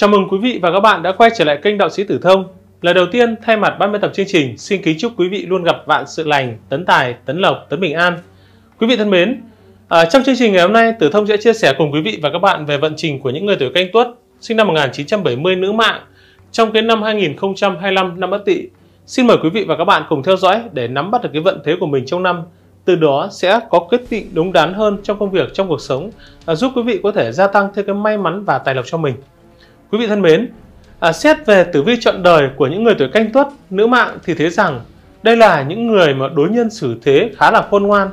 Chào mừng quý vị và các bạn đã quay trở lại kênh Đạo sĩ Tử Thông. Lần đầu tiên, thay mặt ban biên tập chương trình, xin kính chúc quý vị luôn gặp vạn sự lành, tấn tài, tấn lộc, tấn bình an. Quý vị thân mến, à, trong chương trình ngày hôm nay, Tử Thông sẽ chia sẻ cùng quý vị và các bạn về vận trình của những người tuổi canh tuất sinh năm 1970 nữ mạng trong cái năm 2025 năm bất Tỵ. Xin mời quý vị và các bạn cùng theo dõi để nắm bắt được cái vận thế của mình trong năm từ đó sẽ có quyết định đúng đắn hơn trong công việc trong cuộc sống à, giúp quý vị có thể gia tăng thêm cái may mắn và tài lộc cho mình Quý vị thân mến, à, xét về tử vi chọn đời của những người tuổi canh tuất, nữ mạng thì thấy rằng đây là những người mà đối nhân xử thế khá là khôn ngoan,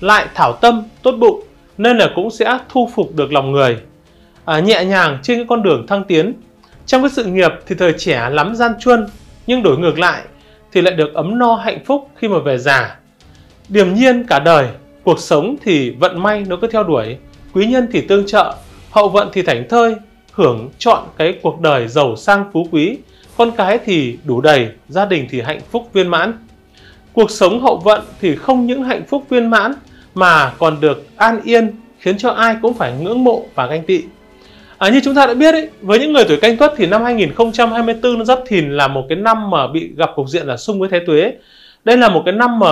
lại thảo tâm, tốt bụng nên là cũng sẽ thu phục được lòng người. À, nhẹ nhàng trên cái con đường thăng tiến. Trong cái sự nghiệp thì thời trẻ lắm gian truân, nhưng đổi ngược lại thì lại được ấm no hạnh phúc khi mà về già. Điềm nhiên cả đời, cuộc sống thì vận may nó cứ theo đuổi, quý nhân thì tương trợ, hậu vận thì thảnh thơi, hưởng chọn cái cuộc đời giàu sang phú quý, con cái thì đủ đầy, gia đình thì hạnh phúc viên mãn. Cuộc sống hậu vận thì không những hạnh phúc viên mãn mà còn được an yên khiến cho ai cũng phải ngưỡng mộ và ganh tị. À, như chúng ta đã biết ấy, với những người tuổi canh tuất thì năm 2024 nó giáp thìn là một cái năm mà bị gặp cục diện là xung với thế tuế. Đây là một cái năm mà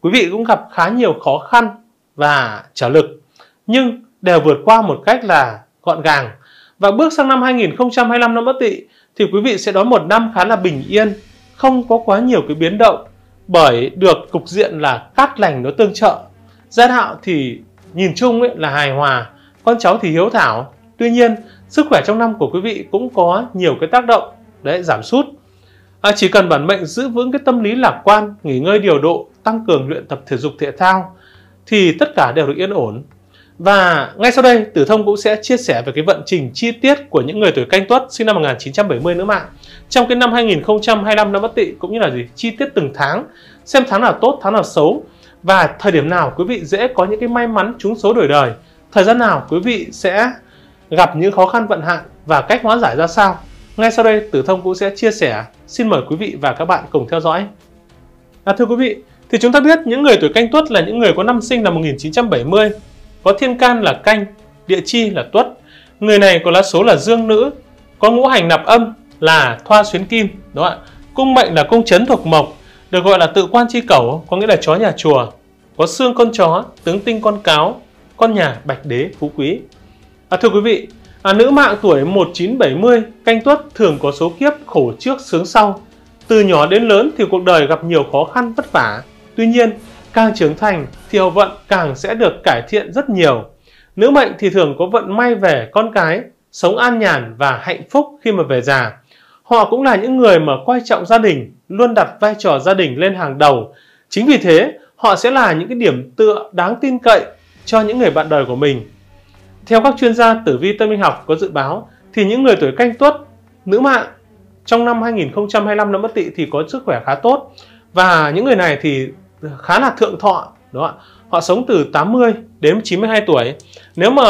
quý vị cũng gặp khá nhiều khó khăn và trở lực nhưng đều vượt qua một cách là gọn gàng và bước sang năm 2025 năm Bất Tỵ thì quý vị sẽ đón một năm khá là bình yên, không có quá nhiều cái biến động bởi được cục diện là cát lành nó tương trợ. Gia đạo thì nhìn chung ấy là hài hòa, con cháu thì hiếu thảo. Tuy nhiên, sức khỏe trong năm của quý vị cũng có nhiều cái tác động, đấy giảm sút. À, chỉ cần bản mệnh giữ vững cái tâm lý lạc quan, nghỉ ngơi điều độ, tăng cường luyện tập thể dục thể thao thì tất cả đều được yên ổn và ngay sau đây, Tử Thông cũng sẽ chia sẻ về cái vận trình chi tiết của những người tuổi canh tuất sinh năm 1970 nữa mạng trong cái năm 2025 năm Bất Tỵ cũng như là gì chi tiết từng tháng, xem tháng nào tốt, tháng nào xấu và thời điểm nào quý vị dễ có những cái may mắn trúng số đổi đời, thời gian nào quý vị sẽ gặp những khó khăn vận hạn và cách hóa giải ra sao. Ngay sau đây, Tử Thông cũng sẽ chia sẻ. Xin mời quý vị và các bạn cùng theo dõi. À, thưa quý vị, thì chúng ta biết những người tuổi canh tuất là những người có năm sinh là 1970 có thiên can là canh, địa chi là tuất. Người này có lá số là dương nữ, có ngũ hành nạp âm là thoa xuyến kim, đúng không ạ? Cung mệnh là cung chấn thuộc mộc, được gọi là tự quan chi cẩu, có nghĩa là chó nhà chùa. Có xương con chó, tướng tinh con cáo, con nhà bạch đế phú quý. À, thưa quý vị, à, nữ mạng tuổi 1970, canh tuất thường có số kiếp khổ trước sướng sau. Từ nhỏ đến lớn thì cuộc đời gặp nhiều khó khăn vất vả. Tuy nhiên, càng trưởng thành thì hậu vận càng sẽ được cải thiện rất nhiều. Nữ mệnh thì thường có vận may về con cái, sống an nhàn và hạnh phúc khi mà về già. Họ cũng là những người mà quan trọng gia đình, luôn đặt vai trò gia đình lên hàng đầu. Chính vì thế, họ sẽ là những cái điểm tựa đáng tin cậy cho những người bạn đời của mình. Theo các chuyên gia tử vi tâm linh học có dự báo thì những người tuổi canh tuất, nữ mạng trong năm 2025 năm Bất Tỵ thì có sức khỏe khá tốt và những người này thì khá là thượng thọ đó họ sống từ 80 đến 92 tuổi nếu mà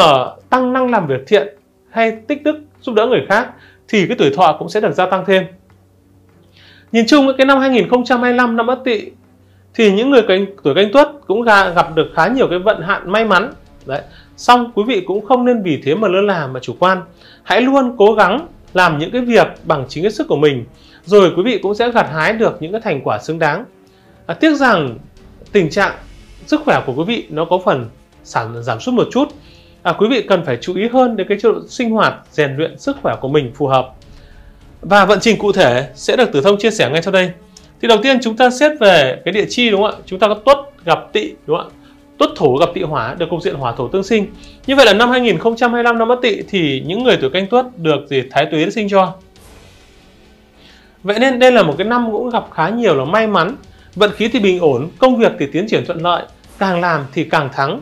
tăng năng làm việc thiện hay tích đức giúp đỡ người khác thì cái tuổi thọ cũng sẽ được gia tăng thêm nhìn chung cái năm 2025 năm Ất Tỵ thì những người canh, tuổi canh tuất cũng gặp được khá nhiều cái vận hạn may mắn đấy song quý vị cũng không nên vì thế mà lơ là mà chủ quan hãy luôn cố gắng làm những cái việc bằng chính cái sức của mình rồi quý vị cũng sẽ gặt hái được những cái thành quả xứng đáng à, tiếc rằng tình trạng sức khỏe của quý vị nó có phần giảm giảm sút một chút à, quý vị cần phải chú ý hơn đến cái chế độ sinh hoạt rèn luyện sức khỏe của mình phù hợp và vận trình cụ thể sẽ được tử thông chia sẻ ngay sau đây thì đầu tiên chúng ta xét về cái địa chi đúng không ạ chúng ta có tuất gặp tỵ đúng không ạ tuất thổ gặp tỵ hỏa được cục diện hỏa thổ tương sinh như vậy là năm 2025 năm bất tỵ thì những người tuổi canh tuất được gì thái tuế sinh cho vậy nên đây là một cái năm cũng gặp khá nhiều là may mắn Vận khí thì bình ổn, công việc thì tiến triển thuận lợi, càng làm thì càng thắng.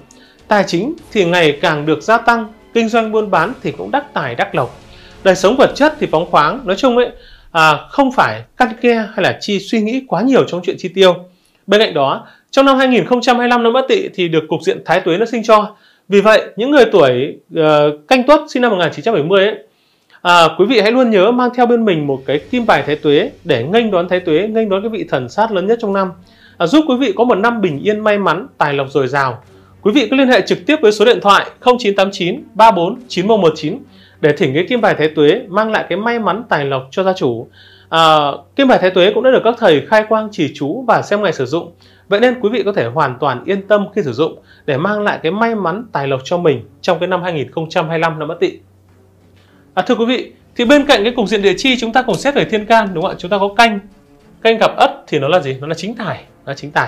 Tài chính thì ngày càng được gia tăng, kinh doanh buôn bán thì cũng đắc tài đắc lộc. Đời sống vật chất thì phóng khoáng, nói chung ấy à, không phải căn ke hay là chi suy nghĩ quá nhiều trong chuyện chi tiêu. Bên cạnh đó, trong năm 2025 năm Bất Tỵ thì được cục diện Thái Tuế nó sinh cho. Vì vậy, những người tuổi uh, canh tuất sinh năm 1970 ấy, À, quý vị hãy luôn nhớ mang theo bên mình một cái kim bài thái tuế để nghênh đón thái tuế, nghênh đón cái vị thần sát lớn nhất trong năm. À, giúp quý vị có một năm bình yên may mắn, tài lộc dồi dào. Quý vị cứ liên hệ trực tiếp với số điện thoại 0989 34 9119 để thỉnh cái kim bài thái tuế mang lại cái may mắn tài lộc cho gia chủ. À, kim bài thái tuế cũng đã được các thầy khai quang chỉ chú và xem ngày sử dụng. Vậy nên quý vị có thể hoàn toàn yên tâm khi sử dụng để mang lại cái may mắn tài lộc cho mình trong cái năm 2025 năm bất Tỵ à, thưa quý vị thì bên cạnh cái cục diện địa chi chúng ta cũng xét về thiên can đúng không ạ chúng ta có canh canh gặp ất thì nó là gì nó là chính tài nó là chính tài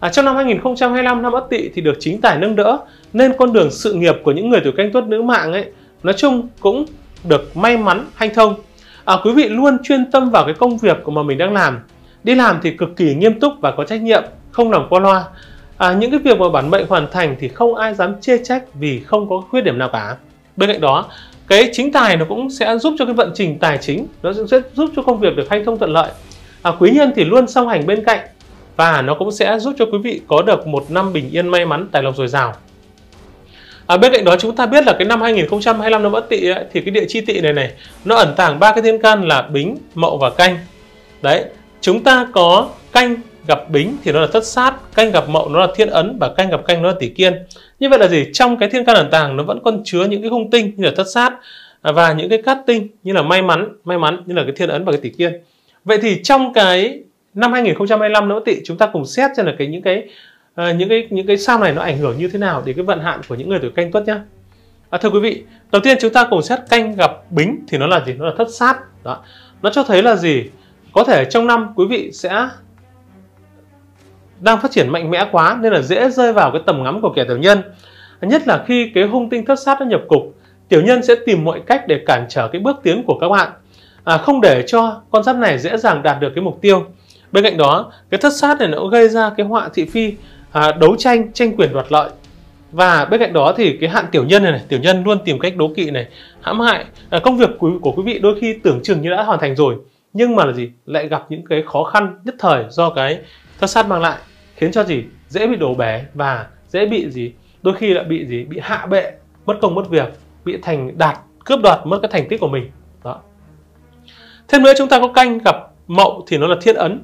À, trong năm 2025 năm Ất Tỵ thì được chính tài nâng đỡ nên con đường sự nghiệp của những người tuổi Canh Tuất nữ mạng ấy nói chung cũng được may mắn hanh thông. À, quý vị luôn chuyên tâm vào cái công việc của mà mình đang làm. Đi làm thì cực kỳ nghiêm túc và có trách nhiệm, không làm qua loa. À, những cái việc mà bản mệnh hoàn thành thì không ai dám chê trách vì không có khuyết điểm nào cả. Bên cạnh đó, cái chính tài nó cũng sẽ giúp cho cái vận trình tài chính nó sẽ giúp cho công việc được hanh thông thuận lợi à, quý nhân thì luôn song hành bên cạnh và nó cũng sẽ giúp cho quý vị có được một năm bình yên may mắn tài lộc dồi dào À, bên cạnh đó chúng ta biết là cái năm 2025 năm Ất Tỵ thì cái địa chi Tỵ này này nó ẩn tàng ba cái thiên can là Bính, Mậu và Canh. Đấy, chúng ta có Canh gặp Bính thì nó là thất sát, Canh gặp Mậu nó là thiên ấn và Canh gặp Canh nó là tỷ kiên như vậy là gì trong cái thiên can ẩn tàng nó vẫn còn chứa những cái hung tinh như là thất sát à, và những cái cát tinh như là may mắn may mắn như là cái thiên ấn và cái tỷ kiên vậy thì trong cái năm 2025 nữa tị chúng ta cùng xét xem là cái những cái uh, những cái những cái sao này nó ảnh hưởng như thế nào đến cái vận hạn của những người tuổi canh tuất nhá à, thưa quý vị đầu tiên chúng ta cùng xét canh gặp bính thì nó là gì nó là thất sát đó nó cho thấy là gì có thể trong năm quý vị sẽ đang phát triển mạnh mẽ quá nên là dễ rơi vào cái tầm ngắm của kẻ tiểu nhân nhất là khi cái hung tinh thất sát nó nhập cục tiểu nhân sẽ tìm mọi cách để cản trở cái bước tiến của các bạn à, không để cho con giáp này dễ dàng đạt được cái mục tiêu bên cạnh đó cái thất sát này nó cũng gây ra cái họa thị phi à, đấu tranh tranh quyền đoạt lợi và bên cạnh đó thì cái hạn tiểu nhân này, này tiểu nhân luôn tìm cách đố kỵ này hãm hại à, công việc của, của quý vị đôi khi tưởng chừng như đã hoàn thành rồi nhưng mà là gì lại gặp những cái khó khăn nhất thời do cái thất sát mang lại khiến cho gì dễ bị đổ bể và dễ bị gì đôi khi lại bị gì bị hạ bệ mất công mất việc bị thành đạt cướp đoạt mất cái thành tích của mình đó thêm nữa chúng ta có canh gặp mậu thì nó là thiên ấn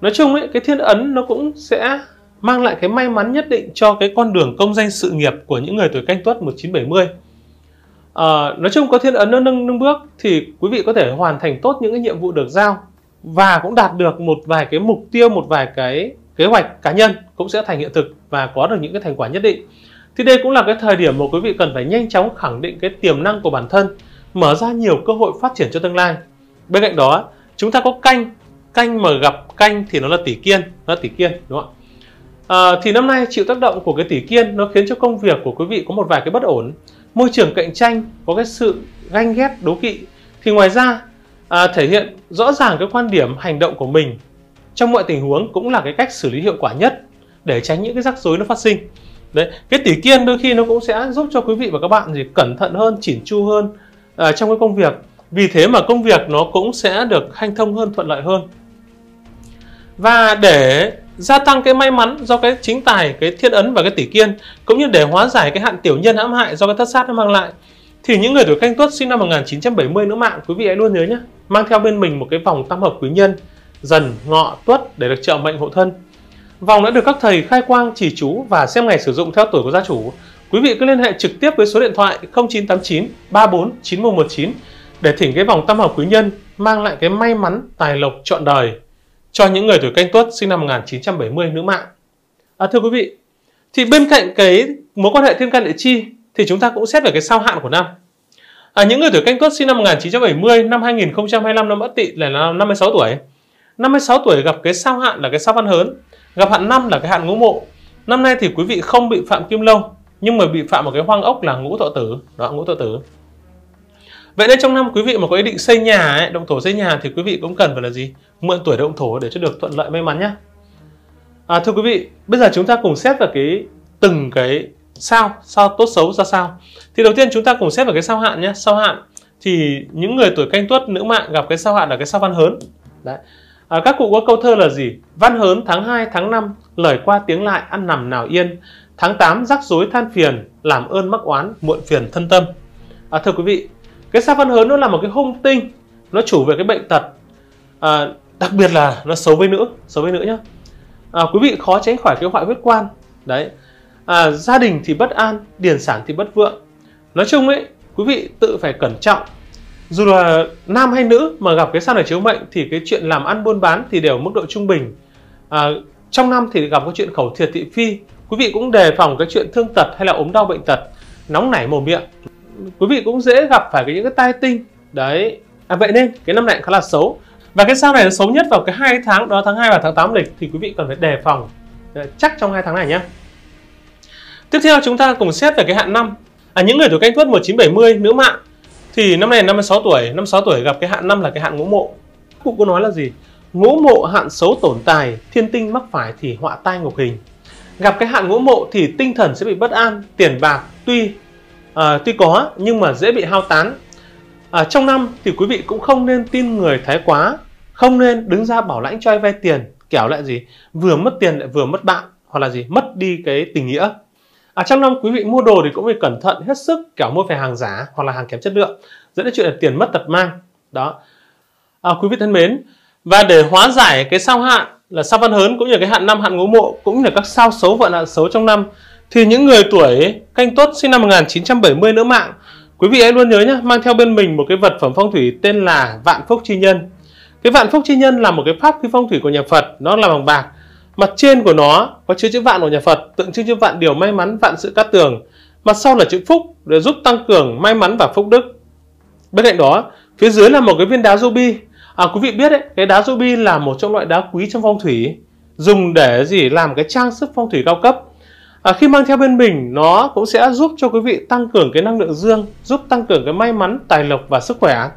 nói chung ấy cái thiên ấn nó cũng sẽ mang lại cái may mắn nhất định cho cái con đường công danh sự nghiệp của những người tuổi canh tuất 1970 à, ờ, nói chung có thiên ấn nó nâng nâng bước thì quý vị có thể hoàn thành tốt những cái nhiệm vụ được giao và cũng đạt được một vài cái mục tiêu một vài cái kế hoạch cá nhân cũng sẽ thành hiện thực và có được những cái thành quả nhất định thì đây cũng là cái thời điểm mà quý vị cần phải nhanh chóng khẳng định cái tiềm năng của bản thân mở ra nhiều cơ hội phát triển cho tương lai bên cạnh đó chúng ta có canh canh mà gặp canh thì nó là tỷ kiên nó là tỷ kiên đúng không ạ à, thì năm nay chịu tác động của cái tỷ kiên nó khiến cho công việc của quý vị có một vài cái bất ổn môi trường cạnh tranh có cái sự ganh ghét đố kỵ thì ngoài ra à, thể hiện rõ ràng cái quan điểm hành động của mình trong mọi tình huống cũng là cái cách xử lý hiệu quả nhất để tránh những cái rắc rối nó phát sinh đấy cái tỷ kiên đôi khi nó cũng sẽ giúp cho quý vị và các bạn gì cẩn thận hơn chỉn chu hơn à, trong cái công việc vì thế mà công việc nó cũng sẽ được hanh thông hơn thuận lợi hơn và để gia tăng cái may mắn do cái chính tài cái thiên ấn và cái tỷ kiên cũng như để hóa giải cái hạn tiểu nhân hãm hại do cái thất sát nó mang lại thì những người tuổi canh tuất sinh năm 1970 nữa mạng quý vị hãy luôn nhớ nhé mang theo bên mình một cái vòng tam hợp quý nhân dần, ngọ, tuất để được trợ mệnh hộ thân. Vòng đã được các thầy khai quang chỉ chú và xem ngày sử dụng theo tuổi của gia chủ. Quý vị cứ liên hệ trực tiếp với số điện thoại 0989 34 9119 để thỉnh cái vòng tam hợp quý nhân mang lại cái may mắn tài lộc trọn đời cho những người tuổi canh tuất sinh năm 1970 nữ mạng. À, thưa quý vị, thì bên cạnh cái mối quan hệ thiên can địa chi thì chúng ta cũng xét về cái sao hạn của năm. À, những người tuổi canh tuất sinh năm 1970, năm 2025, năm Ất Tỵ là 56 tuổi. 56 tuổi gặp cái sao hạn là cái sao văn hớn, gặp hạn năm là cái hạn ngũ mộ. Năm nay thì quý vị không bị phạm kim lâu, nhưng mà bị phạm một cái hoang ốc là ngũ thọ tử, đó ngũ thọ tử. Vậy nên trong năm quý vị mà có ý định xây nhà ấy, động thổ xây nhà thì quý vị cũng cần phải là gì? Mượn tuổi động thổ để cho được thuận lợi may mắn nhé. À, thưa quý vị, bây giờ chúng ta cùng xét vào cái từng cái sao, sao tốt xấu ra sao. Thì đầu tiên chúng ta cùng xét vào cái sao hạn nhé. Sao hạn thì những người tuổi canh tuất nữ mạng gặp cái sao hạn là cái sao văn hớn. Đấy. À, các cụ có câu thơ là gì? Văn hớn tháng 2, tháng 5, lời qua tiếng lại ăn nằm nào yên. Tháng 8 rắc rối than phiền, làm ơn mắc oán, muộn phiền thân tâm. À, thưa quý vị, cái sao văn hớn nó là một cái hung tinh, nó chủ về cái bệnh tật. À, đặc biệt là nó xấu với nữ, xấu với nữ nhá. À, quý vị khó tránh khỏi cái hoại huyết quan. Đấy. À, gia đình thì bất an, điền sản thì bất vượng. Nói chung ấy, quý vị tự phải cẩn trọng dù là nam hay nữ mà gặp cái sao này chiếu mệnh thì cái chuyện làm ăn buôn bán thì đều mức độ trung bình à, trong năm thì gặp cái chuyện khẩu thiệt thị phi quý vị cũng đề phòng cái chuyện thương tật hay là ốm đau bệnh tật nóng nảy mồm miệng quý vị cũng dễ gặp phải cái những cái tai tinh đấy à, vậy nên cái năm này khá là xấu và cái sao này nó xấu nhất vào cái hai tháng đó tháng 2 và tháng 8 lịch thì quý vị cần phải đề phòng chắc trong hai tháng này nhé tiếp theo chúng ta cùng xét về cái hạn năm à, những người tuổi canh tuất 1970 nữ mạng thì năm nay là 56 tuổi 56 tuổi gặp cái hạn năm là cái hạn ngũ mộ cụ có nói là gì ngũ mộ hạn xấu tổn tài thiên tinh mắc phải thì họa tai ngục hình gặp cái hạn ngũ mộ thì tinh thần sẽ bị bất an tiền bạc tuy à, tuy có nhưng mà dễ bị hao tán à, trong năm thì quý vị cũng không nên tin người thái quá không nên đứng ra bảo lãnh cho ai vay tiền kẻo lại gì vừa mất tiền lại vừa mất bạn hoặc là gì mất đi cái tình nghĩa À, trong năm quý vị mua đồ thì cũng phải cẩn thận hết sức kiểu mua phải hàng giả hoặc là hàng kém chất lượng dẫn đến chuyện là tiền mất tật mang đó à, quý vị thân mến và để hóa giải cái sao hạn là sao văn hớn cũng như cái hạn năm hạn ngũ mộ cũng như các sao xấu vận hạn xấu trong năm thì những người tuổi canh tuất sinh năm 1970 nữa mạng quý vị hãy luôn nhớ nhé mang theo bên mình một cái vật phẩm phong thủy tên là vạn phúc chi nhân cái vạn phúc chi nhân là một cái pháp khí phong thủy của nhà Phật nó là bằng bạc Mặt trên của nó có chữ chữ vạn của nhà Phật, tượng trưng cho vạn điều may mắn, vạn sự cát tường. Mặt sau là chữ phúc để giúp tăng cường may mắn và phúc đức. Bên cạnh đó, phía dưới là một cái viên đá ruby. À, quý vị biết đấy, cái đá ruby là một trong loại đá quý trong phong thủy, dùng để gì làm cái trang sức phong thủy cao cấp. À, khi mang theo bên mình, nó cũng sẽ giúp cho quý vị tăng cường cái năng lượng dương, giúp tăng cường cái may mắn, tài lộc và sức khỏe.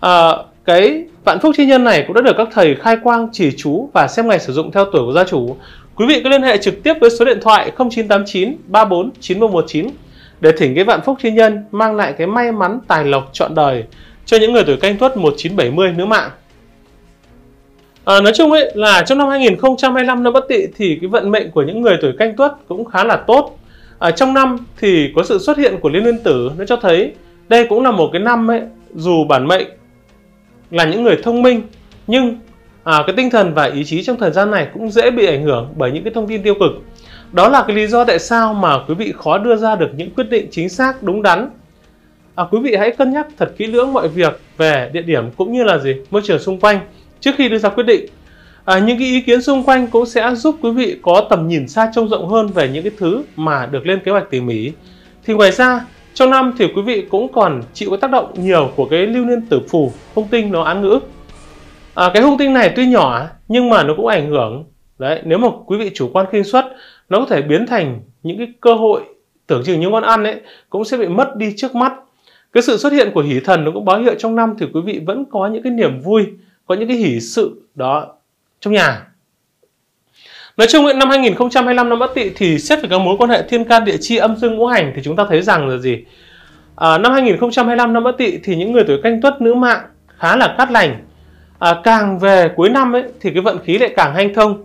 À, cái Vạn phúc chi nhân này cũng đã được các thầy khai quang chỉ chú và xem ngày sử dụng theo tuổi của gia chủ. Quý vị cứ liên hệ trực tiếp với số điện thoại 0989 34 9119 để thỉnh cái vạn phúc chi nhân mang lại cái may mắn tài lộc trọn đời cho những người tuổi canh tuất 1970 nữ mạng. À, nói chung ấy là trong năm 2025 năm Bất Tỵ thì cái vận mệnh của những người tuổi canh tuất cũng khá là tốt. À, trong năm thì có sự xuất hiện của liên nguyên tử nó cho thấy đây cũng là một cái năm ấy dù bản mệnh là những người thông minh nhưng à, cái tinh thần và ý chí trong thời gian này cũng dễ bị ảnh hưởng bởi những cái thông tin tiêu cực đó là cái lý do tại sao mà quý vị khó đưa ra được những quyết định chính xác đúng đắn à, quý vị hãy cân nhắc thật kỹ lưỡng mọi việc về địa điểm cũng như là gì môi trường xung quanh trước khi đưa ra quyết định à, những cái ý kiến xung quanh cũng sẽ giúp quý vị có tầm nhìn xa trông rộng hơn về những cái thứ mà được lên kế hoạch tỉ mỉ thì ngoài ra trong năm thì quý vị cũng còn chịu cái tác động nhiều của cái lưu niên tử phù, hung tinh nó án ngữ. À, cái hung tinh này tuy nhỏ nhưng mà nó cũng ảnh hưởng. Đấy, nếu mà quý vị chủ quan khinh suất, nó có thể biến thành những cái cơ hội tưởng chừng những món ăn ấy cũng sẽ bị mất đi trước mắt. Cái sự xuất hiện của hỷ thần nó cũng báo hiệu trong năm thì quý vị vẫn có những cái niềm vui, có những cái hỷ sự đó trong nhà Nói chung là năm 2025 năm Ất Tỵ thì xét về các mối quan hệ thiên can địa chi âm dương ngũ hành thì chúng ta thấy rằng là gì? À, năm 2025 năm Ất Tỵ thì những người tuổi Canh Tuất nữ mạng khá là cát lành. À, càng về cuối năm ấy thì cái vận khí lại càng hanh thông.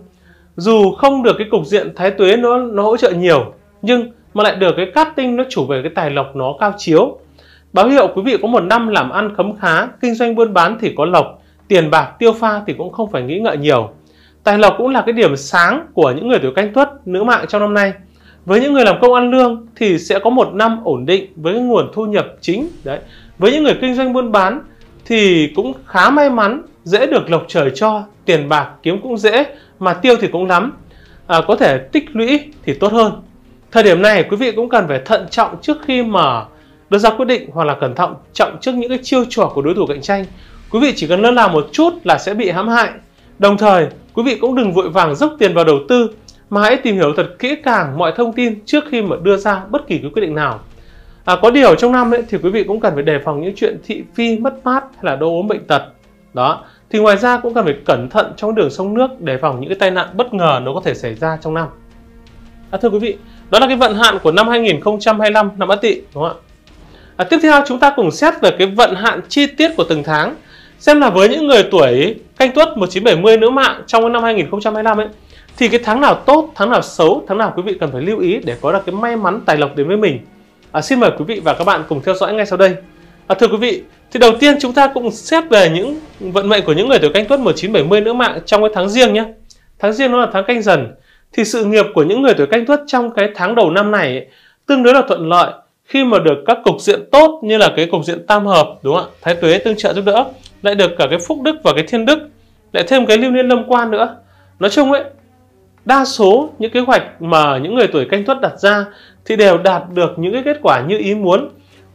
Dù không được cái cục diện thái tuế nó nó hỗ trợ nhiều nhưng mà lại được cái cát tinh nó chủ về cái tài lộc nó cao chiếu. Báo hiệu quý vị có một năm làm ăn khấm khá, kinh doanh buôn bán thì có lộc, tiền bạc tiêu pha thì cũng không phải nghĩ ngợi nhiều Tài lộc cũng là cái điểm sáng của những người tuổi canh tuất nữ mạng trong năm nay. Với những người làm công ăn lương thì sẽ có một năm ổn định với cái nguồn thu nhập chính. Đấy. Với những người kinh doanh buôn bán thì cũng khá may mắn, dễ được lộc trời cho, tiền bạc kiếm cũng dễ mà tiêu thì cũng lắm. À, có thể tích lũy thì tốt hơn. Thời điểm này quý vị cũng cần phải thận trọng trước khi mà đưa ra quyết định hoặc là cẩn thận trọng trước những cái chiêu trò của đối thủ cạnh tranh. Quý vị chỉ cần lơ là một chút là sẽ bị hãm hại. Đồng thời, Quý vị cũng đừng vội vàng dốc tiền vào đầu tư mà hãy tìm hiểu thật kỹ càng mọi thông tin trước khi mà đưa ra bất kỳ cái quyết định nào. À, có điều trong năm ấy, thì quý vị cũng cần phải đề phòng những chuyện thị phi mất mát hay là đau ốm bệnh tật. Đó, thì ngoài ra cũng cần phải cẩn thận trong đường sông nước đề phòng những cái tai nạn bất ngờ nó có thể xảy ra trong năm. À, thưa quý vị, đó là cái vận hạn của năm 2025 năm Ất Tỵ đúng không ạ? À, tiếp theo chúng ta cùng xét về cái vận hạn chi tiết của từng tháng Xem là với những người tuổi canh tuất 1970 nữ mạng trong năm 2025 ấy, thì cái tháng nào tốt, tháng nào xấu, tháng nào quý vị cần phải lưu ý để có được cái may mắn tài lộc đến với mình. À, xin mời quý vị và các bạn cùng theo dõi ngay sau đây. À, thưa quý vị, thì đầu tiên chúng ta cũng xét về những vận mệnh của những người tuổi canh tuất 1970 nữ mạng trong cái tháng riêng nhé. Tháng riêng nó là tháng canh dần. Thì sự nghiệp của những người tuổi canh tuất trong cái tháng đầu năm này ấy, tương đối là thuận lợi khi mà được các cục diện tốt như là cái cục diện tam hợp đúng không ạ thái tuế tương trợ giúp đỡ lại được cả cái phúc đức và cái thiên đức lại thêm cái lưu niên lâm quan nữa nói chung ấy đa số những kế hoạch mà những người tuổi canh tuất đặt ra thì đều đạt được những cái kết quả như ý muốn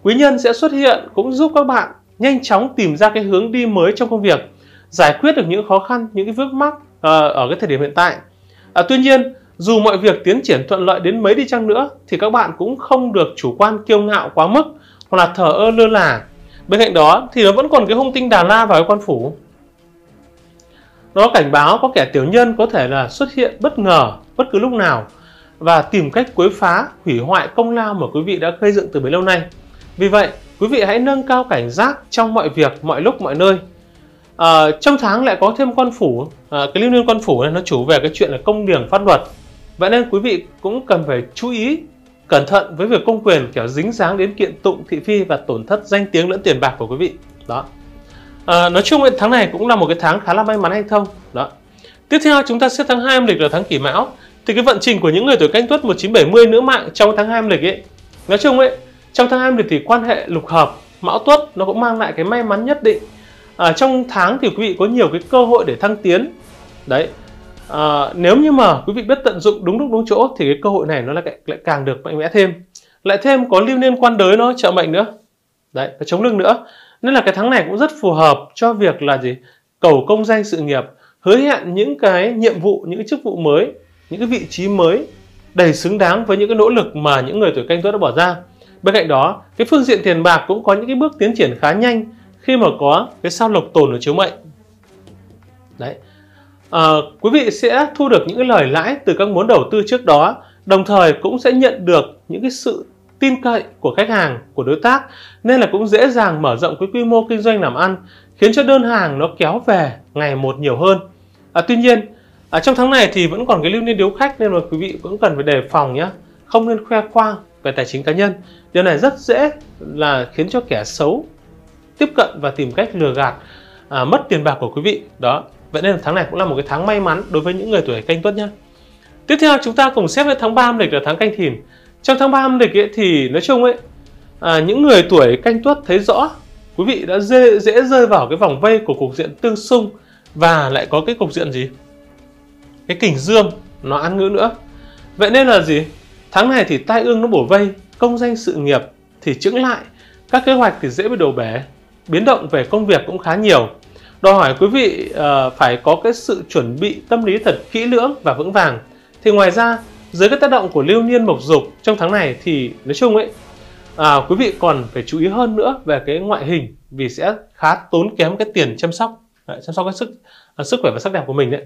quý nhân sẽ xuất hiện cũng giúp các bạn nhanh chóng tìm ra cái hướng đi mới trong công việc giải quyết được những khó khăn những cái vướng mắc uh, ở cái thời điểm hiện tại à, tuy nhiên dù mọi việc tiến triển thuận lợi đến mấy đi chăng nữa thì các bạn cũng không được chủ quan kiêu ngạo quá mức hoặc là thờ ơ lơ là. Bên cạnh đó thì nó vẫn còn cái hung tinh Đà La vào cái quan phủ. Nó cảnh báo có kẻ tiểu nhân có thể là xuất hiện bất ngờ bất cứ lúc nào và tìm cách quấy phá, hủy hoại công lao mà quý vị đã gây dựng từ bấy lâu nay. Vì vậy, quý vị hãy nâng cao cảnh giác trong mọi việc, mọi lúc, mọi nơi. À, trong tháng lại có thêm quan phủ, à, cái liên niên quan phủ này nó chủ về cái chuyện là công điểm pháp luật Vậy nên quý vị cũng cần phải chú ý cẩn thận với việc công quyền kiểu dính dáng đến kiện tụng thị phi và tổn thất danh tiếng lẫn tiền bạc của quý vị. Đó. À, nói chung tháng này cũng là một cái tháng khá là may mắn hay không. Đó. Tiếp theo chúng ta sẽ tháng 2 âm lịch là tháng Kỷ Mão. Thì cái vận trình của những người tuổi Canh Tuất 1970 nữ mạng trong tháng 2 âm lịch ấy, nói chung ấy, trong tháng 2 âm lịch thì quan hệ lục hợp Mão Tuất nó cũng mang lại cái may mắn nhất định. À, trong tháng thì quý vị có nhiều cái cơ hội để thăng tiến. Đấy, à, nếu như mà quý vị biết tận dụng đúng lúc đúng chỗ thì cái cơ hội này nó lại, lại càng được mạnh mẽ thêm lại thêm có lưu niên quan đới nó trợ mệnh nữa đấy và chống lưng nữa nên là cái tháng này cũng rất phù hợp cho việc là gì cầu công danh sự nghiệp hứa hẹn những cái nhiệm vụ những cái chức vụ mới những cái vị trí mới đầy xứng đáng với những cái nỗ lực mà những người tuổi canh tuất đã bỏ ra bên cạnh đó cái phương diện tiền bạc cũng có những cái bước tiến triển khá nhanh khi mà có cái sao lộc tồn ở chiếu mệnh đấy à, quý vị sẽ thu được những cái lời lãi từ các vốn đầu tư trước đó đồng thời cũng sẽ nhận được những cái sự tin cậy của khách hàng của đối tác nên là cũng dễ dàng mở rộng cái quy mô kinh doanh làm ăn khiến cho đơn hàng nó kéo về ngày một nhiều hơn à, tuy nhiên à, trong tháng này thì vẫn còn cái lưu niên điếu khách nên là quý vị cũng cần phải đề phòng nhé không nên khoe khoang về tài chính cá nhân điều này rất dễ là khiến cho kẻ xấu tiếp cận và tìm cách lừa gạt à, mất tiền bạc của quý vị đó Vậy nên là tháng này cũng là một cái tháng may mắn đối với những người tuổi canh tuất nhé. Tiếp theo chúng ta cùng xếp với tháng 3 âm lịch là tháng canh thìn. Trong tháng 3 âm lịch ấy, thì nói chung ấy à, những người tuổi canh tuất thấy rõ quý vị đã dễ, dễ rơi vào cái vòng vây của cục diện tương xung và lại có cái cục diện gì? Cái kình dương nó ăn ngữ nữa. Vậy nên là gì? Tháng này thì tai ương nó bổ vây, công danh sự nghiệp thì chững lại, các kế hoạch thì dễ bị đổ bể, biến động về công việc cũng khá nhiều đòi hỏi quý vị uh, phải có cái sự chuẩn bị tâm lý thật kỹ lưỡng và vững vàng. Thì ngoài ra, dưới cái tác động của lưu niên mộc dục trong tháng này thì nói chung ấy, uh, quý vị còn phải chú ý hơn nữa về cái ngoại hình vì sẽ khá tốn kém cái tiền chăm sóc, đấy, chăm sóc cái sức uh, sức khỏe và sắc đẹp của mình đấy.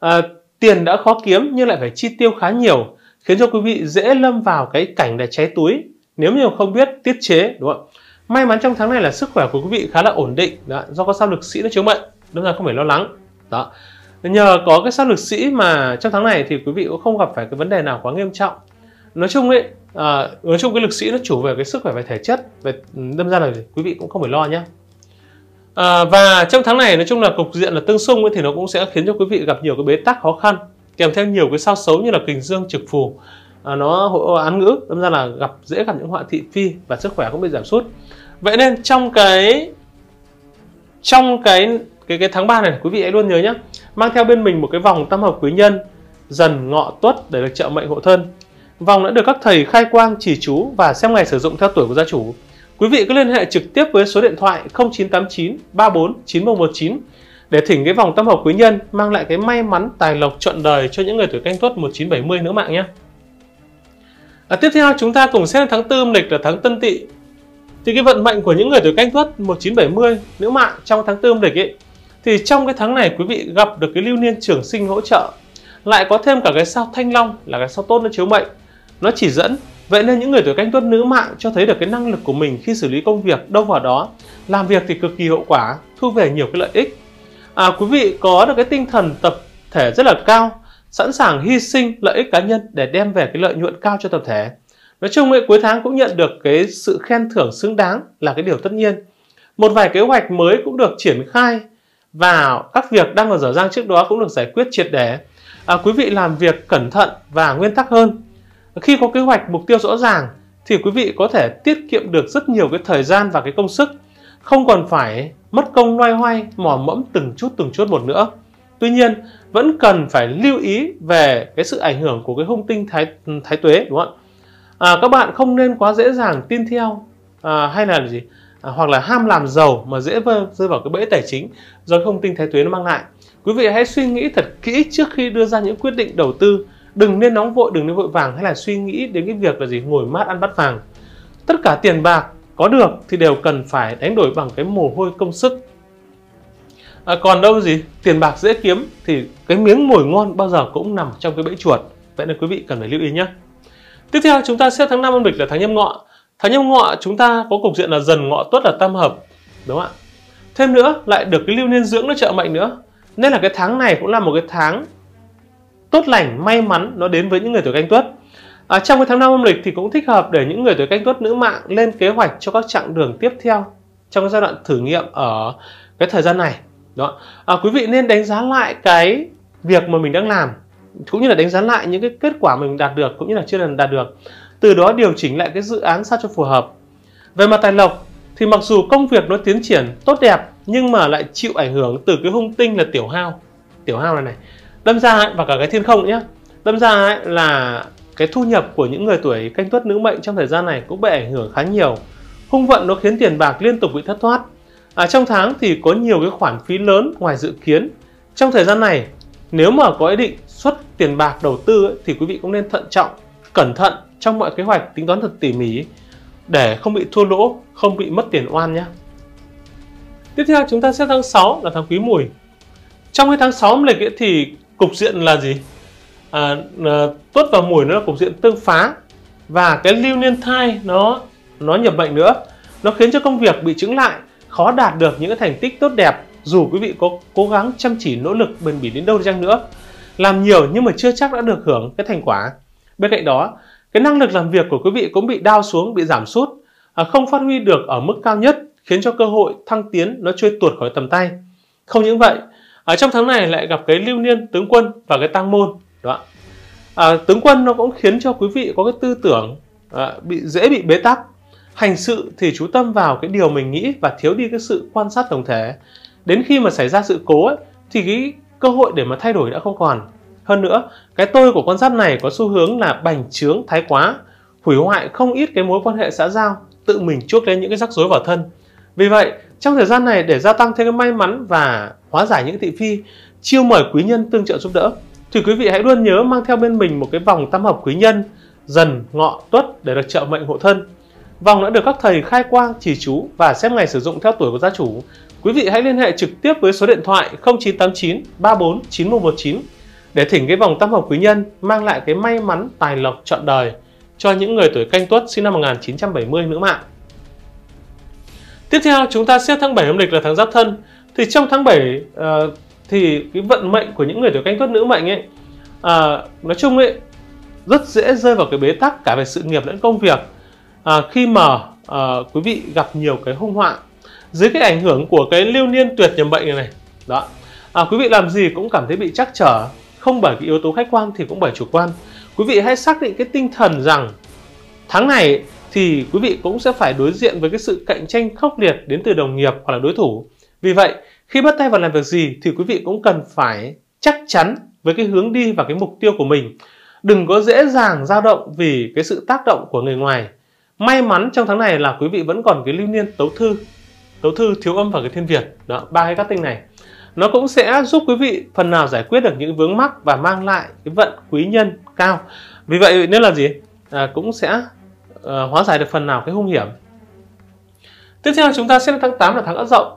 À, tiền đã khó kiếm nhưng lại phải chi tiêu khá nhiều khiến cho quý vị dễ lâm vào cái cảnh là cháy túi nếu như không biết tiết chế đúng không May mắn trong tháng này là sức khỏe của quý vị khá là ổn định đó, do có sao lực sĩ nó chiếu mệnh, đâm ra không phải lo lắng. Đó. Nhờ có cái sao lực sĩ mà trong tháng này thì quý vị cũng không gặp phải cái vấn đề nào quá nghiêm trọng. Nói chung ấy, à, nói chung cái lực sĩ nó chủ về cái sức khỏe về thể chất, về ừ, đâm ra là quý vị cũng không phải lo nhé. À, ờ, và trong tháng này nói chung là cục diện là tương xung ấy, thì nó cũng sẽ khiến cho quý vị gặp nhiều cái bế tắc khó khăn kèm theo nhiều cái sao xấu như là kình dương trực phù à, nó hộ án ngữ đâm ra là gặp dễ gặp những họa thị phi và sức khỏe cũng bị giảm sút vậy nên trong cái trong cái cái cái tháng 3 này quý vị hãy luôn nhớ nhé mang theo bên mình một cái vòng tam hợp quý nhân dần ngọ tuất để được trợ mệnh hộ thân vòng đã được các thầy khai quang chỉ chú và xem ngày sử dụng theo tuổi của gia chủ quý vị cứ liên hệ trực tiếp với số điện thoại 0989 34 9119 để thỉnh cái vòng tam hợp quý nhân mang lại cái may mắn tài lộc trọn đời cho những người tuổi canh tuất 1970 nữa mạng nhé à, tiếp theo chúng ta cùng xem tháng tư lịch là tháng tân tỵ thì cái vận mệnh của những người tuổi canh tuất 1970 nữ mạng trong tháng tư âm lịch ấy thì trong cái tháng này quý vị gặp được cái lưu niên trường sinh hỗ trợ lại có thêm cả cái sao thanh long là cái sao tốt nó chiếu mệnh nó chỉ dẫn vậy nên những người tuổi canh tuất nữ mạng cho thấy được cái năng lực của mình khi xử lý công việc đâu vào đó làm việc thì cực kỳ hiệu quả thu về nhiều cái lợi ích à, quý vị có được cái tinh thần tập thể rất là cao sẵn sàng hy sinh lợi ích cá nhân để đem về cái lợi nhuận cao cho tập thể nói chung ấy, cuối tháng cũng nhận được cái sự khen thưởng xứng đáng là cái điều tất nhiên một vài kế hoạch mới cũng được triển khai và các việc đang ở dở dang trước đó cũng được giải quyết triệt để à, quý vị làm việc cẩn thận và nguyên tắc hơn khi có kế hoạch mục tiêu rõ ràng thì quý vị có thể tiết kiệm được rất nhiều cái thời gian và cái công sức không còn phải mất công loay hoay mò mẫm từng chút từng chút một nữa tuy nhiên vẫn cần phải lưu ý về cái sự ảnh hưởng của cái hung tinh thái thái tuế đúng không ạ à, các bạn không nên quá dễ dàng tin theo à, hay là gì à, hoặc là ham làm giàu mà dễ vơ, rơi vào cái bẫy tài chính do không tin thái tuyến nó mang lại quý vị hãy suy nghĩ thật kỹ trước khi đưa ra những quyết định đầu tư đừng nên nóng vội đừng nên vội vàng hay là suy nghĩ đến cái việc là gì ngồi mát ăn bắt vàng tất cả tiền bạc có được thì đều cần phải đánh đổi bằng cái mồ hôi công sức à, còn đâu gì tiền bạc dễ kiếm thì cái miếng mồi ngon bao giờ cũng nằm trong cái bẫy chuột vậy nên quý vị cần phải lưu ý nhé Tiếp theo chúng ta xét tháng 5 âm lịch là tháng nhâm ngọ. Tháng nhâm ngọ chúng ta có cục diện là dần ngọ tuất là tam hợp, đúng không ạ? Thêm nữa lại được cái lưu niên dưỡng nó trợ mệnh nữa. Nên là cái tháng này cũng là một cái tháng tốt lành, may mắn nó đến với những người tuổi canh tuất. À, trong cái tháng năm âm lịch thì cũng thích hợp để những người tuổi canh tuất nữ mạng lên kế hoạch cho các chặng đường tiếp theo trong cái giai đoạn thử nghiệm ở cái thời gian này. Đó. À, quý vị nên đánh giá lại cái việc mà mình đang làm cũng như là đánh giá lại những cái kết quả mình đạt được cũng như là chưa đạt được từ đó điều chỉnh lại cái dự án sao cho phù hợp về mặt tài lộc thì mặc dù công việc nó tiến triển tốt đẹp nhưng mà lại chịu ảnh hưởng từ cái hung tinh là tiểu hao tiểu hao này này đâm ra ấy, và cả cái thiên không nhé đâm ra ấy, là cái thu nhập của những người tuổi canh tuất nữ mệnh trong thời gian này cũng bị ảnh hưởng khá nhiều hung vận nó khiến tiền bạc liên tục bị thất thoát à, trong tháng thì có nhiều cái khoản phí lớn ngoài dự kiến trong thời gian này nếu mà có ý định xuất tiền bạc đầu tư ấy, thì quý vị cũng nên thận trọng, cẩn thận trong mọi kế hoạch tính toán thật tỉ mỉ để không bị thua lỗ, không bị mất tiền oan nhé. Tiếp theo chúng ta sẽ tháng 6 là tháng quý mùi. Trong cái tháng 6 âm lịch ấy, thì cục diện là gì? À, à, tuất và mùi nó là cục diện tương phá và cái lưu niên thai nó nó nhập mệnh nữa nó khiến cho công việc bị chững lại khó đạt được những cái thành tích tốt đẹp dù quý vị có cố gắng chăm chỉ nỗ lực bền bỉ đến đâu chăng nữa làm nhiều nhưng mà chưa chắc đã được hưởng cái thành quả bên cạnh đó cái năng lực làm việc của quý vị cũng bị đau xuống bị giảm sút à, không phát huy được ở mức cao nhất khiến cho cơ hội thăng tiến nó trôi tuột khỏi tầm tay không những vậy ở trong tháng này lại gặp cái lưu niên tướng quân và cái tăng môn đó à, tướng quân nó cũng khiến cho quý vị có cái tư tưởng à, bị dễ bị bế tắc hành sự thì chú tâm vào cái điều mình nghĩ và thiếu đi cái sự quan sát tổng thể đến khi mà xảy ra sự cố ấy, thì cái cơ hội để mà thay đổi đã không còn. Hơn nữa, cái tôi của con giáp này có xu hướng là bành trướng thái quá, hủy hoại không ít cái mối quan hệ xã giao, tự mình chuốc lên những cái rắc rối vào thân. Vì vậy, trong thời gian này để gia tăng thêm cái may mắn và hóa giải những thị phi, chiêu mời quý nhân tương trợ giúp đỡ, thì quý vị hãy luôn nhớ mang theo bên mình một cái vòng tam hợp quý nhân dần ngọ tuất để được trợ mệnh hộ thân. Vòng đã được các thầy khai quang, chỉ chú và xếp ngày sử dụng theo tuổi của gia chủ Quý vị hãy liên hệ trực tiếp với số điện thoại 0989 34 9119 để thỉnh cái vòng tam hợp quý nhân mang lại cái may mắn tài lộc trọn đời cho những người tuổi canh tuất sinh năm 1970 nữ mạng. Tiếp theo chúng ta xếp tháng 7 âm lịch là tháng Giáp Thân thì trong tháng 7 uh, ờ, thì cái vận mệnh của những người tuổi canh tuất nữ mệnh ấy uh, nói chung ấy rất dễ rơi vào cái bế tắc cả về sự nghiệp lẫn công việc uh, khi mà uh, quý vị gặp nhiều cái hung họa dưới cái ảnh hưởng của cái lưu niên tuyệt nhầm bệnh này này đó à, quý vị làm gì cũng cảm thấy bị trắc trở không bởi cái yếu tố khách quan thì cũng bởi chủ quan quý vị hãy xác định cái tinh thần rằng tháng này thì quý vị cũng sẽ phải đối diện với cái sự cạnh tranh khốc liệt đến từ đồng nghiệp hoặc là đối thủ vì vậy khi bắt tay vào làm việc gì thì quý vị cũng cần phải chắc chắn với cái hướng đi và cái mục tiêu của mình đừng có dễ dàng dao động vì cái sự tác động của người ngoài may mắn trong tháng này là quý vị vẫn còn cái lưu niên tấu thư tấu thư thiếu âm và cái thiên việt đó ba cái cắt tinh này nó cũng sẽ giúp quý vị phần nào giải quyết được những vướng mắc và mang lại cái vận quý nhân cao vì vậy nên là gì à, cũng sẽ à, hóa giải được phần nào cái hung hiểm tiếp theo chúng ta sẽ tháng 8 là tháng ất dậu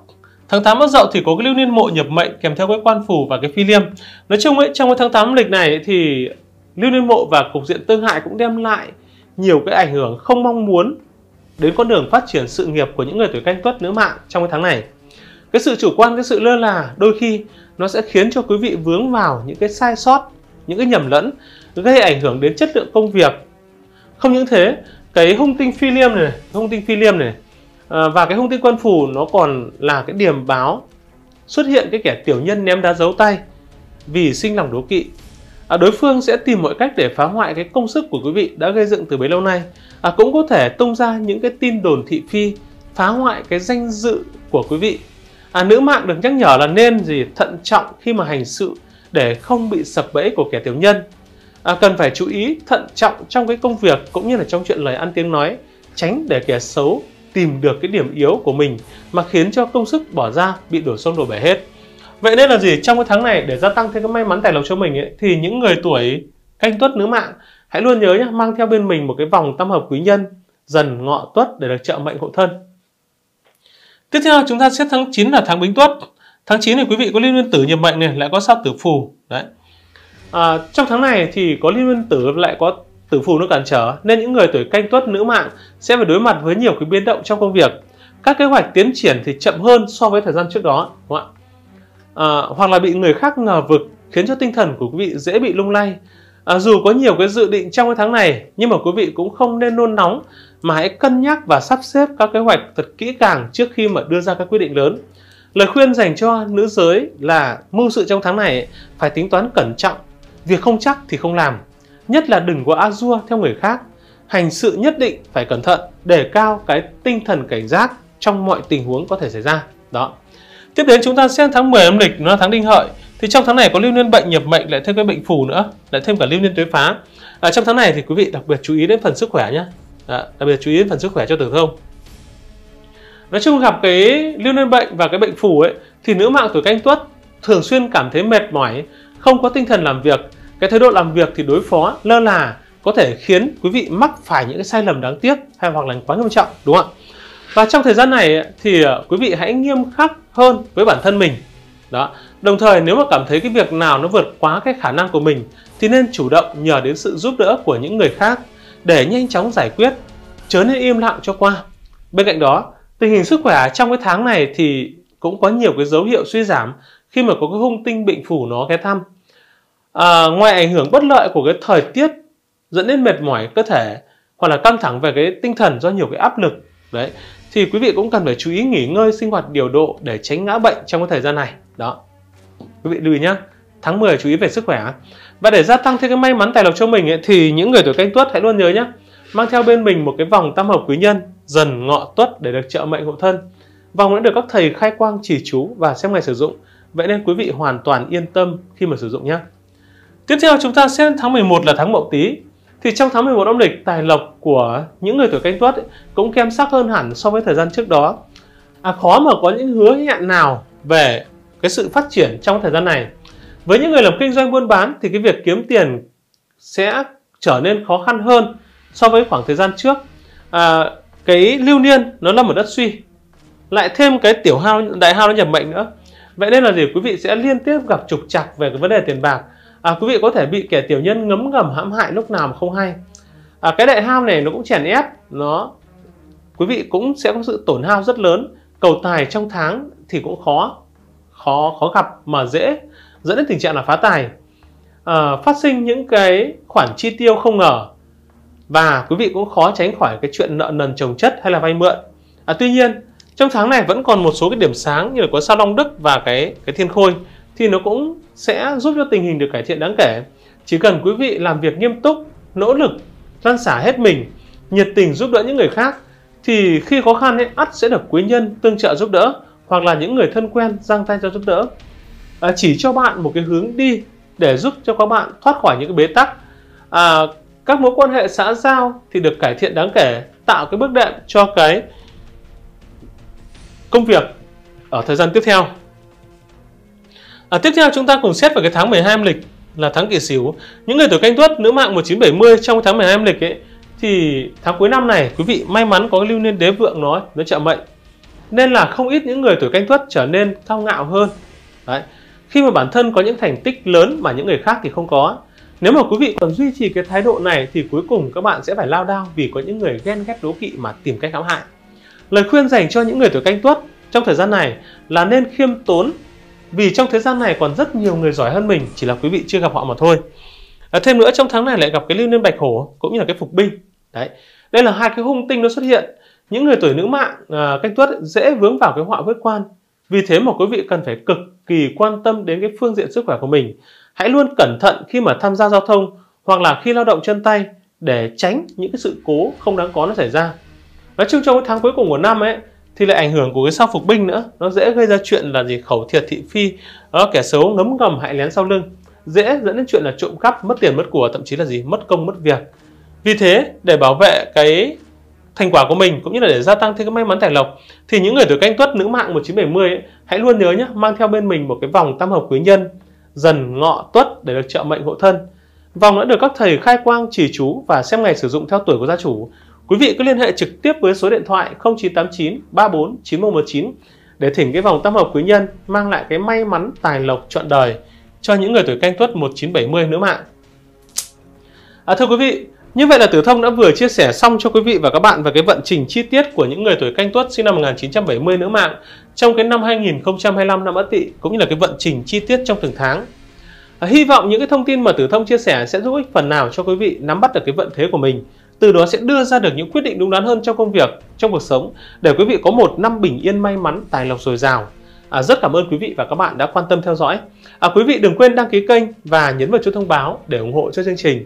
tháng 8 ất dậu thì có cái lưu niên mộ nhập mệnh kèm theo cái quan phủ và cái phi liêm nói chung ấy trong cái tháng 8 lịch này thì lưu niên mộ và cục diện tương hại cũng đem lại nhiều cái ảnh hưởng không mong muốn đến con đường phát triển sự nghiệp của những người tuổi canh tuất nữ mạng trong cái tháng này cái sự chủ quan cái sự lơ là đôi khi nó sẽ khiến cho quý vị vướng vào những cái sai sót những cái nhầm lẫn gây ảnh hưởng đến chất lượng công việc không những thế cái hung tinh phi liêm này hung tinh phi liêm này à, và cái hung tinh quân phù nó còn là cái điểm báo xuất hiện cái kẻ tiểu nhân ném đá giấu tay vì sinh lòng đố kỵ à, đối phương sẽ tìm mọi cách để phá hoại cái công sức của quý vị đã gây dựng từ bấy lâu nay à, cũng có thể tung ra những cái tin đồn thị phi phá hoại cái danh dự của quý vị à, nữ mạng được nhắc nhở là nên gì thận trọng khi mà hành sự để không bị sập bẫy của kẻ tiểu nhân à, cần phải chú ý thận trọng trong cái công việc cũng như là trong chuyện lời ăn tiếng nói tránh để kẻ xấu tìm được cái điểm yếu của mình mà khiến cho công sức bỏ ra bị đổ sông đổ bể hết vậy nên là gì trong cái tháng này để gia tăng thêm cái may mắn tài lộc cho mình ấy, thì những người tuổi canh tuất nữ mạng Hãy luôn nhớ nhé, mang theo bên mình một cái vòng tam hợp quý nhân dần ngọ tuất để được trợ mệnh hộ thân. Tiếp theo chúng ta xét tháng 9 là tháng Bính Tuất. Tháng 9 này quý vị có liên nguyên tử nhập mệnh này lại có sao tử phù. Đấy. À, trong tháng này thì có liên nguyên tử lại có tử phù nó cản trở nên những người tuổi canh tuất nữ mạng sẽ phải đối mặt với nhiều cái biến động trong công việc. Các kế hoạch tiến triển thì chậm hơn so với thời gian trước đó, đúng không ạ? À, hoặc là bị người khác ngờ vực khiến cho tinh thần của quý vị dễ bị lung lay À, dù có nhiều cái dự định trong cái tháng này nhưng mà quý vị cũng không nên nôn nóng mà hãy cân nhắc và sắp xếp các kế hoạch thật kỹ càng trước khi mà đưa ra các quyết định lớn. Lời khuyên dành cho nữ giới là mưu sự trong tháng này phải tính toán cẩn trọng, việc không chắc thì không làm, nhất là đừng có a theo người khác. Hành sự nhất định phải cẩn thận, để cao cái tinh thần cảnh giác trong mọi tình huống có thể xảy ra. Đó. Tiếp đến chúng ta xem tháng 10 âm lịch nó là tháng đinh hợi thì trong tháng này có lưu niên bệnh nhập mệnh lại thêm cái bệnh phù nữa lại thêm cả lưu niên tuế phá à, trong tháng này thì quý vị đặc biệt chú ý đến phần sức khỏe nhé à, dạ, đặc biệt chú ý đến phần sức khỏe cho tử thông nói chung gặp cái lưu niên bệnh và cái bệnh phù ấy thì nữ mạng tuổi canh tuất thường xuyên cảm thấy mệt mỏi không có tinh thần làm việc cái thái độ làm việc thì đối phó lơ là có thể khiến quý vị mắc phải những cái sai lầm đáng tiếc hay hoặc là quá nghiêm trọng đúng không ạ và trong thời gian này thì ờ, quý vị hãy nghiêm khắc hơn với bản thân mình đó Đồng thời nếu mà cảm thấy cái việc nào nó vượt quá cái khả năng của mình thì nên chủ động nhờ đến sự giúp đỡ của những người khác để nhanh chóng giải quyết, chớ nên im lặng cho qua. Bên cạnh đó, tình hình sức khỏe trong cái tháng này thì cũng có nhiều cái dấu hiệu suy giảm khi mà có cái hung tinh bệnh phủ nó ghé thăm. À, ngoài ảnh hưởng bất lợi của cái thời tiết dẫn đến mệt mỏi cơ thể hoặc là căng thẳng về cái tinh thần do nhiều cái áp lực đấy thì quý vị cũng cần phải chú ý nghỉ ngơi sinh hoạt điều độ để tránh ngã bệnh trong cái thời gian này đó quý vị lưu ý nhé tháng 10 chú ý về sức khỏe và để gia tăng thêm cái may mắn tài lộc cho mình ấy, thì những người tuổi canh tuất hãy luôn nhớ nhé mang theo bên mình một cái vòng tam hợp quý nhân dần ngọ tuất để được trợ mệnh hộ thân vòng đã được các thầy khai quang chỉ chú và xem ngày sử dụng vậy nên quý vị hoàn toàn yên tâm khi mà sử dụng nhé tiếp theo chúng ta xem tháng 11 là tháng mậu tý thì trong tháng 11 âm lịch tài lộc của những người tuổi canh tuất cũng kém sắc hơn hẳn so với thời gian trước đó à, khó mà có những hứa hẹn nào về cái sự phát triển trong thời gian này với những người làm kinh doanh buôn bán thì cái việc kiếm tiền sẽ trở nên khó khăn hơn so với khoảng thời gian trước à, cái lưu niên nó là một đất suy lại thêm cái tiểu hao đại hao nó nhập mệnh nữa vậy nên là gì quý vị sẽ liên tiếp gặp trục trặc về cái vấn đề tiền bạc à, quý vị có thể bị kẻ tiểu nhân ngấm ngầm hãm hại lúc nào mà không hay à, cái đại hao này nó cũng chèn ép nó quý vị cũng sẽ có sự tổn hao rất lớn cầu tài trong tháng thì cũng khó khó khó gặp mà dễ dẫn đến tình trạng là phá tài à, phát sinh những cái khoản chi tiêu không ngờ và quý vị cũng khó tránh khỏi cái chuyện nợ nần trồng chất hay là vay mượn à, tuy nhiên trong tháng này vẫn còn một số cái điểm sáng như là có sao long đức và cái cái thiên khôi thì nó cũng sẽ giúp cho tình hình được cải thiện đáng kể chỉ cần quý vị làm việc nghiêm túc nỗ lực lan xả hết mình nhiệt tình giúp đỡ những người khác thì khi khó khăn ấy ắt sẽ được quý nhân tương trợ giúp đỡ hoặc là những người thân quen giang tay cho giúp đỡ à, chỉ cho bạn một cái hướng đi để giúp cho các bạn thoát khỏi những cái bế tắc à, các mối quan hệ xã giao thì được cải thiện đáng kể tạo cái bước đệm cho cái công việc ở thời gian tiếp theo à, tiếp theo chúng ta cùng xét vào cái tháng 12 âm lịch là tháng kỷ sửu những người tuổi canh tuất nữ mạng 1970 trong tháng 12 âm lịch ấy thì tháng cuối năm này quý vị may mắn có lưu niên đế vượng nói nó trợ mệnh nên là không ít những người tuổi canh tuất trở nên cao ngạo hơn Đấy. khi mà bản thân có những thành tích lớn mà những người khác thì không có nếu mà quý vị còn duy trì cái thái độ này thì cuối cùng các bạn sẽ phải lao đao vì có những người ghen ghét đố kỵ mà tìm cách hãm hại lời khuyên dành cho những người tuổi canh tuất trong thời gian này là nên khiêm tốn vì trong thời gian này còn rất nhiều người giỏi hơn mình chỉ là quý vị chưa gặp họ mà thôi à, thêm nữa trong tháng này lại gặp cái lưu niên bạch hổ cũng như là cái phục binh đấy đây là hai cái hung tinh nó xuất hiện những người tuổi nữ mạng à, canh tuất dễ vướng vào cái họa vết quan vì thế mà quý vị cần phải cực kỳ quan tâm đến cái phương diện sức khỏe của mình hãy luôn cẩn thận khi mà tham gia giao thông hoặc là khi lao động chân tay để tránh những cái sự cố không đáng có nó xảy ra nói chung trong cái tháng cuối cùng của năm ấy thì lại ảnh hưởng của cái sao phục binh nữa nó dễ gây ra chuyện là gì khẩu thiệt thị phi đó kẻ xấu ngấm ngầm hại lén sau lưng dễ dẫn đến chuyện là trộm cắp mất tiền mất của thậm chí là gì mất công mất việc vì thế để bảo vệ cái thành quả của mình cũng như là để gia tăng thêm cái may mắn tài lộc thì những người tuổi canh tuất nữ mạng 1970 ấy, hãy luôn nhớ nhé mang theo bên mình một cái vòng tam hợp quý nhân dần ngọ tuất để được trợ mệnh hộ thân vòng đã được các thầy khai quang chỉ chú và xem ngày sử dụng theo tuổi của gia chủ quý vị cứ liên hệ trực tiếp với số điện thoại 0989 34 9119 để thỉnh cái vòng tam hợp quý nhân mang lại cái may mắn tài lộc trọn đời cho những người tuổi canh tuất 1970 nữ mạng. À, thưa quý vị, như vậy là Tử Thông đã vừa chia sẻ xong cho quý vị và các bạn về cái vận trình chi tiết của những người tuổi canh tuất sinh năm 1970 nữ mạng trong cái năm 2025 năm Ất Tỵ cũng như là cái vận trình chi tiết trong từng tháng. À, hy vọng những cái thông tin mà Tử Thông chia sẻ sẽ giúp ích phần nào cho quý vị nắm bắt được cái vận thế của mình, từ đó sẽ đưa ra được những quyết định đúng đắn hơn trong công việc, trong cuộc sống để quý vị có một năm bình yên may mắn, tài lộc dồi dào. À, rất cảm ơn quý vị và các bạn đã quan tâm theo dõi. À, quý vị đừng quên đăng ký kênh và nhấn vào chuông thông báo để ủng hộ cho chương trình.